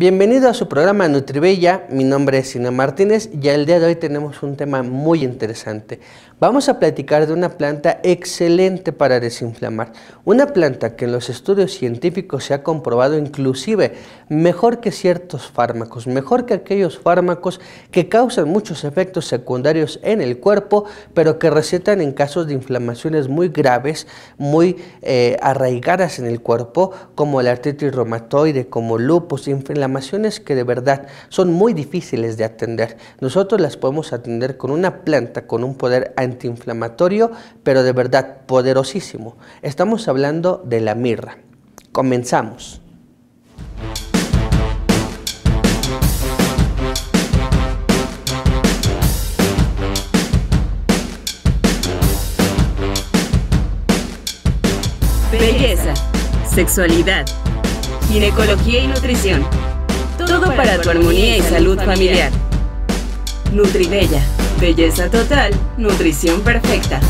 Bienvenido a su programa Nutribella, mi nombre es Sina Martínez y el día de hoy tenemos un tema muy interesante. Vamos a platicar de una planta excelente para desinflamar, una planta que en los estudios científicos se ha comprobado inclusive mejor que ciertos fármacos, mejor que aquellos fármacos que causan muchos efectos secundarios en el cuerpo, pero que recetan en casos de inflamaciones muy graves, muy eh, arraigadas en el cuerpo, como la artritis reumatoide, como lupus, inflamación que de verdad son muy difíciles de atender. Nosotros las podemos atender con una planta con un poder antiinflamatorio, pero de verdad poderosísimo. Estamos hablando de la mirra. Comenzamos. Belleza, sexualidad, ginecología y nutrición. Todo para tu armonía y salud familiar. Nutribella, belleza total, nutrición perfecta.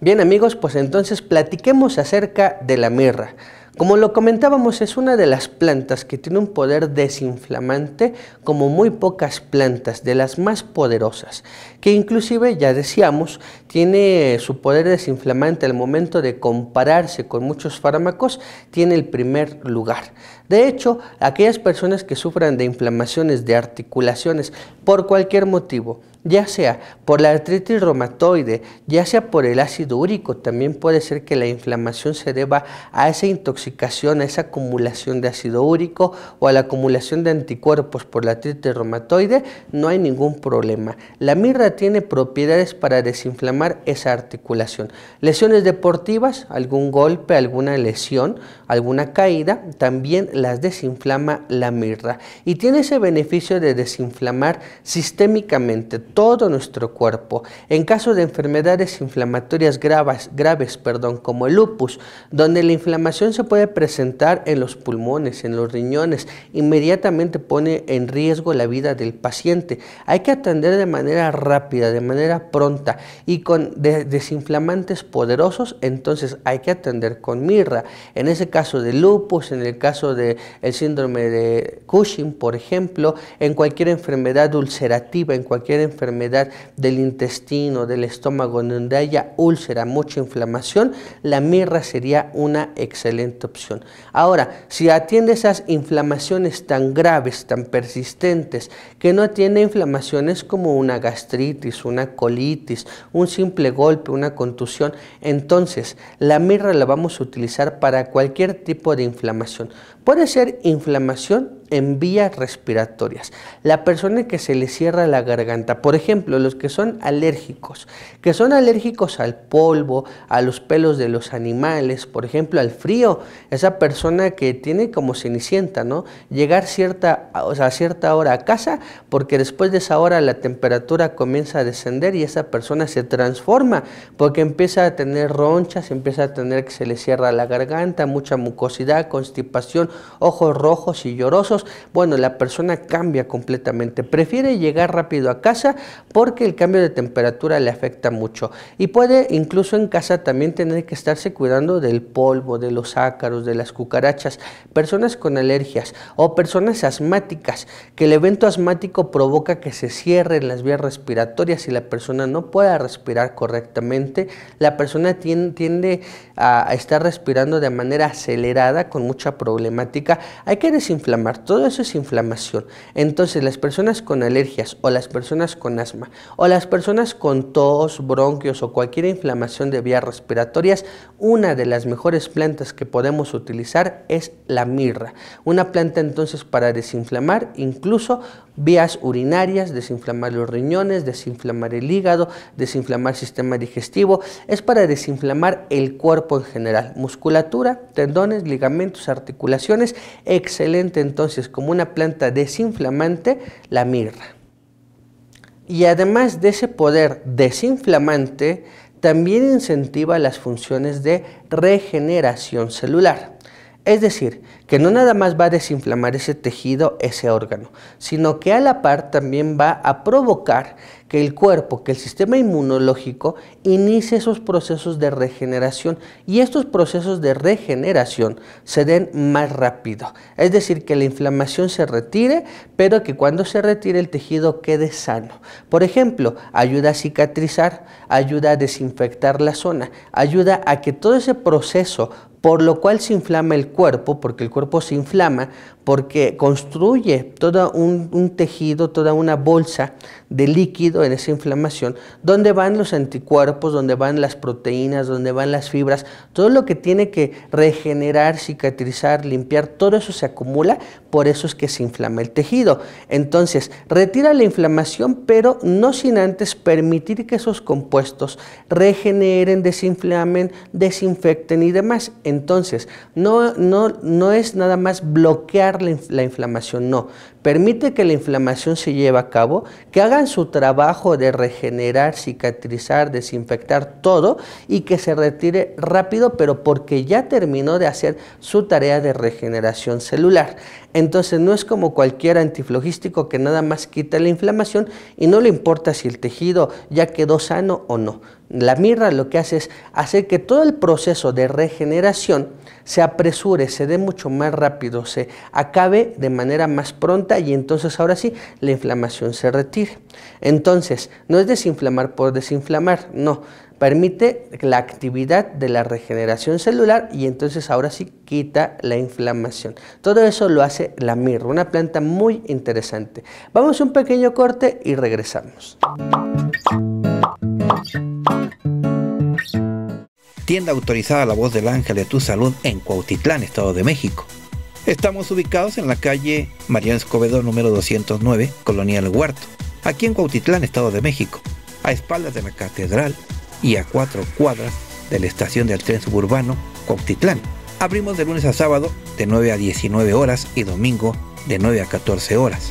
Bien amigos, pues entonces platiquemos acerca de la mirra. Como lo comentábamos, es una de las plantas que tiene un poder desinflamante como muy pocas plantas, de las más poderosas, que inclusive, ya decíamos, tiene su poder desinflamante al momento de compararse con muchos fármacos, tiene el primer lugar. De hecho, aquellas personas que sufran de inflamaciones de articulaciones por cualquier motivo, ya sea por la artritis reumatoide, ya sea por el ácido úrico, también puede ser que la inflamación se deba a esa intoxicación, a esa acumulación de ácido úrico o a la acumulación de anticuerpos por la artritis reumatoide, no hay ningún problema. La mirra tiene propiedades para desinflamar esa articulación. Lesiones deportivas, algún golpe, alguna lesión alguna caída, también las desinflama la mirra y tiene ese beneficio de desinflamar sistémicamente todo nuestro cuerpo. En caso de enfermedades inflamatorias graves, graves perdón, como el lupus, donde la inflamación se puede presentar en los pulmones, en los riñones, inmediatamente pone en riesgo la vida del paciente. Hay que atender de manera rápida, de manera pronta y con desinflamantes poderosos, entonces hay que atender con mirra. En ese caso, caso de lupus, en el caso del síndrome de Cushing, por ejemplo, en cualquier enfermedad ulcerativa, en cualquier enfermedad del intestino, del estómago, donde haya úlcera, mucha inflamación, la mirra sería una excelente opción. Ahora, si atiende esas inflamaciones tan graves, tan persistentes, que no tiene inflamaciones como una gastritis, una colitis, un simple golpe, una contusión, entonces la mirra la vamos a utilizar para cualquier tipo de inflamación. Puede ser inflamación en vías respiratorias. La persona que se le cierra la garganta, por ejemplo, los que son alérgicos, que son alérgicos al polvo, a los pelos de los animales, por ejemplo, al frío, esa persona que tiene como cenicienta, ¿no? Llegar cierta, o a cierta hora a casa porque después de esa hora la temperatura comienza a descender y esa persona se transforma porque empieza a tener ronchas, empieza a tener que se le cierra la garganta, mucha mucosidad, constipación, ojos rojos y llorosos bueno, la persona cambia completamente. Prefiere llegar rápido a casa porque el cambio de temperatura le afecta mucho. Y puede incluso en casa también tener que estarse cuidando del polvo, de los ácaros, de las cucarachas. Personas con alergias o personas asmáticas, que el evento asmático provoca que se cierren las vías respiratorias y la persona no pueda respirar correctamente. La persona tiende a estar respirando de manera acelerada con mucha problemática. Hay que desinflamar todo eso es inflamación. Entonces, las personas con alergias o las personas con asma o las personas con tos, bronquios o cualquier inflamación de vías respiratorias, una de las mejores plantas que podemos utilizar es la mirra. Una planta entonces para desinflamar, incluso vías urinarias, desinflamar los riñones, desinflamar el hígado, desinflamar el sistema digestivo, es para desinflamar el cuerpo en general, musculatura, tendones, ligamentos, articulaciones, excelente entonces como una planta desinflamante la mirra. Y además de ese poder desinflamante, también incentiva las funciones de regeneración celular. Es decir, que no nada más va a desinflamar ese tejido, ese órgano, sino que a la par también va a provocar que el cuerpo, que el sistema inmunológico inicie esos procesos de regeneración y estos procesos de regeneración se den más rápido. Es decir, que la inflamación se retire, pero que cuando se retire el tejido quede sano. Por ejemplo, ayuda a cicatrizar, ayuda a desinfectar la zona, ayuda a que todo ese proceso por lo cual se inflama el cuerpo, porque el cuerpo se inflama, porque construye todo un, un, tejido, toda una bolsa de líquido en esa inflamación, donde van los anticuerpos, donde van las proteínas, donde van las fibras, todo lo que tiene que regenerar, cicatrizar, limpiar, todo eso se acumula, por eso es que se inflama el tejido. Entonces, retira la inflamación, pero no sin antes permitir que esos compuestos regeneren, desinflamen, desinfecten y demás. Entonces, no, no, no es nada más bloquear la, inflamación, no, permite que la inflamación se lleve a cabo, que hagan su trabajo de regenerar, cicatrizar, desinfectar todo y que se retire rápido, pero porque ya terminó de hacer su tarea de regeneración celular. Entonces no es como cualquier antiflogístico que nada más quita la inflamación y no le importa si el tejido ya quedó sano o no. La mirra lo que hace es hacer que todo el proceso de regeneración se apresure, se dé mucho más rápido, se acabe de manera más pronta y entonces ahora sí la inflamación se retira. Entonces, no es desinflamar por desinflamar, no. Permite la actividad de la regeneración celular y entonces ahora sí quita la inflamación. Todo eso lo hace la mirra, una planta muy interesante. Vamos a un pequeño corte y regresamos. Tienda autorizada La Voz del Ángel de tu Salud en Cuautitlán, Estado de México Estamos ubicados en la calle Mariano Escobedo número 209, Colonia El Huerto, aquí en Cuautitlán, Estado de México, a espaldas de la catedral y a cuatro cuadras de la estación del tren suburbano Cuautitlán. Abrimos de lunes a sábado de 9 a 19 horas y domingo de 9 a 14 horas.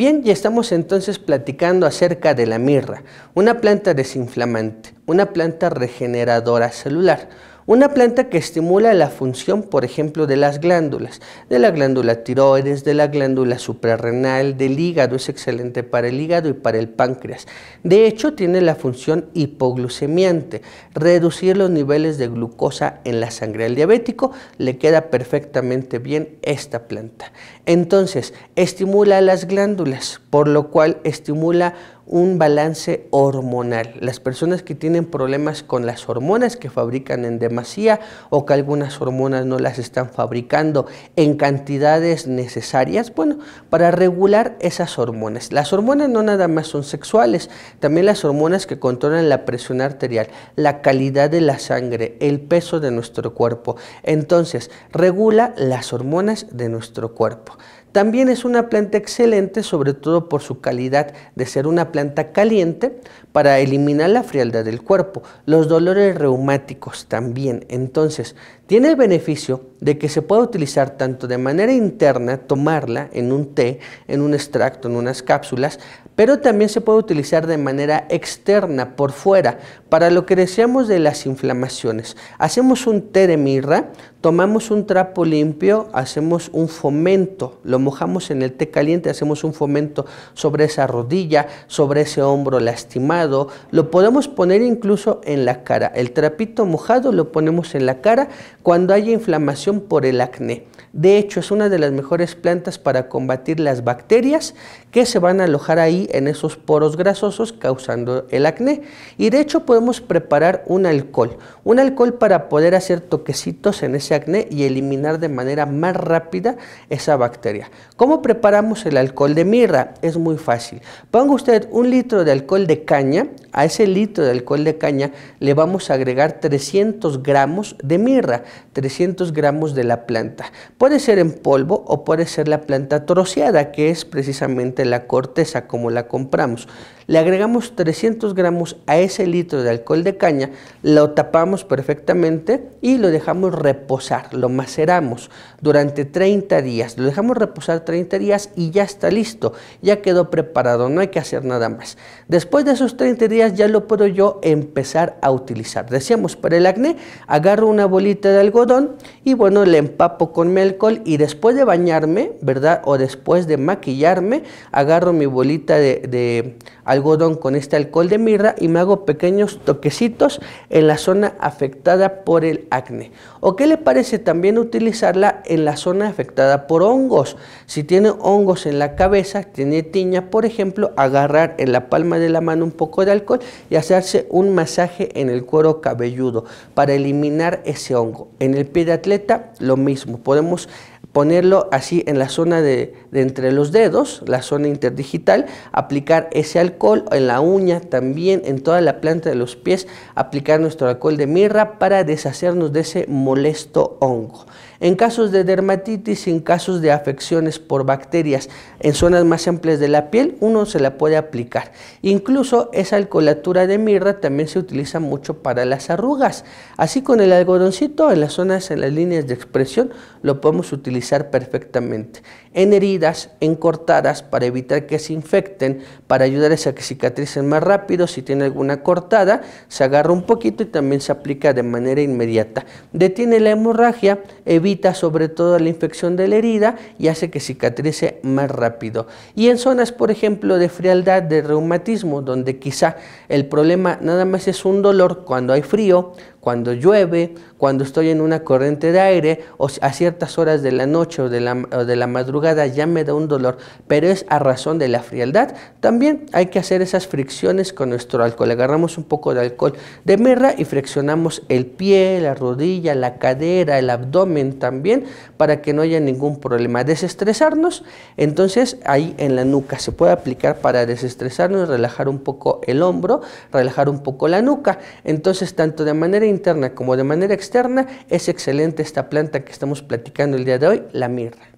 Bien, ya estamos entonces platicando acerca de la mirra, una planta desinflamante, una planta regeneradora celular, una planta que estimula la función, por ejemplo, de las glándulas, de la glándula tiroides, de la glándula suprarrenal, del hígado, es excelente para el hígado y para el páncreas. De hecho, tiene la función hipoglucemiante, reducir los niveles de glucosa en la sangre. Al diabético le queda perfectamente bien esta planta. Entonces, estimula las glándulas, por lo cual estimula un balance hormonal. Las personas que tienen problemas con las hormonas que fabrican en demasía o que algunas hormonas no las están fabricando en cantidades necesarias, bueno, para regular esas hormonas. Las hormonas no nada más son sexuales, también las hormonas que controlan la presión arterial, la calidad de la sangre, el peso de nuestro cuerpo. Entonces, regula las hormonas de nuestro cuerpo. También es una planta excelente, sobre todo por su calidad de ser una planta caliente, para eliminar la frialdad del cuerpo, los dolores reumáticos también. Entonces, tiene el beneficio de que se puede utilizar tanto de manera interna, tomarla en un té, en un extracto, en unas cápsulas, pero también se puede utilizar de manera externa, por fuera, para lo que deseamos de las inflamaciones. Hacemos un té de mirra, tomamos un trapo limpio, hacemos un fomento, lo mojamos en el té caliente, hacemos un fomento sobre esa rodilla, sobre ese hombro lastimado, lo podemos poner incluso en la cara. El trapito mojado lo ponemos en la cara cuando haya inflamación por el acné. De hecho, es una de las mejores plantas para combatir las bacterias que se van a alojar ahí en esos poros grasosos causando el acné. Y de hecho podemos preparar un alcohol, un alcohol para poder hacer toquecitos en ese acné y eliminar de manera más rápida esa bacteria. ¿Cómo preparamos el alcohol de mirra? Es muy fácil. Ponga usted un litro de alcohol de caña, a ese litro de alcohol de caña le vamos a agregar 300 gramos de mirra, 300 gramos de la planta. Puede ser en polvo o puede ser la planta troceada, que es precisamente la corteza como la compramos le agregamos 300 gramos a ese litro de alcohol de caña, lo tapamos perfectamente y lo dejamos reposar, lo maceramos durante 30 días, lo dejamos reposar 30 días y ya está listo, ya quedó preparado, no hay que hacer nada más. Después de esos 30 días ya lo puedo yo empezar a utilizar. Decíamos, para el acné agarro una bolita de algodón y bueno, le empapo con mi alcohol y después de bañarme, ¿verdad? O después de maquillarme, agarro mi bolita de, de algodón con este alcohol de mirra y me hago pequeños toquecitos en la zona afectada por el acné. ¿O qué le parece también utilizarla en la zona afectada por hongos? Si tiene hongos en la cabeza, tiene tiña, por ejemplo, agarrar en la palma de la mano un poco de alcohol y hacerse un masaje en el cuero cabelludo para eliminar ese hongo. En el pie de atleta, lo mismo. Podemos ponerlo así en la zona de, entre los dedos, la zona interdigital, aplicar ese alcohol en la uña también, en toda la planta de los pies, aplicar nuestro alcohol de mirra para deshacernos de ese molesto hongo. En casos de dermatitis en casos de afecciones por bacterias en zonas más amplias de la piel, uno se la puede aplicar. Incluso esa alcoholatura de mirra también se utiliza mucho para las arrugas. Así con el algodoncito en las zonas, en las líneas de expresión, lo podemos utilizar perfectamente en heridas, en cortadas para evitar que se infecten, para ayudar a que cicatricen más rápido. Si tiene alguna cortada, se agarra un poquito y también se aplica de manera inmediata. Detiene la hemorragia, evita sobre todo la infección de la herida y hace que cicatrice más rápido. Y en zonas, por ejemplo, de frialdad, de reumatismo, donde quizá el problema nada más es un dolor cuando hay frío, cuando llueve, cuando estoy en una corriente de aire o a ciertas horas de la noche o de la, de la madrugada ya me da un dolor, pero es a razón de la frialdad. También hay que hacer esas fricciones con nuestro alcohol. Agarramos un poco de alcohol de mirra y friccionamos el pie, la rodilla, la cadera, el abdomen también para que no haya ningún problema. Desestresarnos, entonces ahí en la nuca se puede aplicar para desestresarnos, relajar un poco el hombro, relajar un poco la nuca. Entonces tanto de manera interna como de manera externa, es excelente esta planta que estamos platicando el día de hoy, la mirra.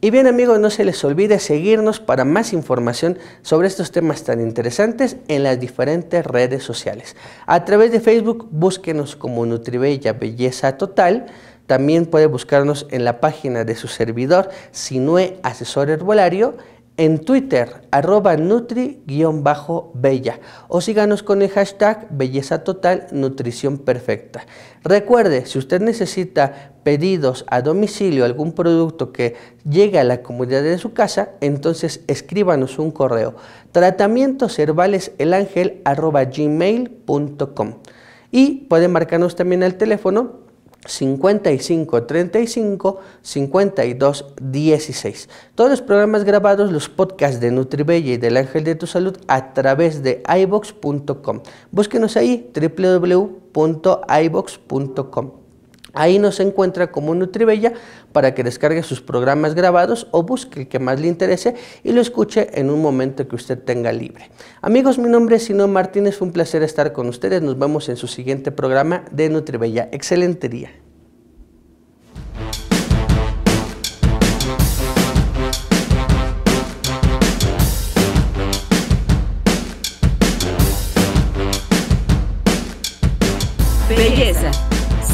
Y bien amigos, no se les olvide seguirnos para más información sobre estos temas tan interesantes en las diferentes redes sociales. A través de Facebook búsquenos como Nutribella Belleza Total. También puede buscarnos en la página de su servidor Sinue Asesor Herbolario en Twitter, arroba nutri-bella o síganos con el hashtag belleza total nutrición perfecta. Recuerde, si usted necesita pedidos a domicilio, algún producto que llegue a la comunidad de su casa, entonces escríbanos un correo tratamiento el gmail.com y pueden marcarnos también al teléfono 55 35 52 16. Todos los programas grabados, los podcasts de Nutribella y del Ángel de tu Salud a través de ibox.com. Búsquenos ahí www.ibox.com. Ahí nos encuentra como Nutribella para que descargue sus programas grabados o busque el que más le interese y lo escuche en un momento que usted tenga libre. Amigos, mi nombre es Sino Martínez, fue un placer estar con ustedes. Nos vemos en su siguiente programa de Nutribella. Excelente día.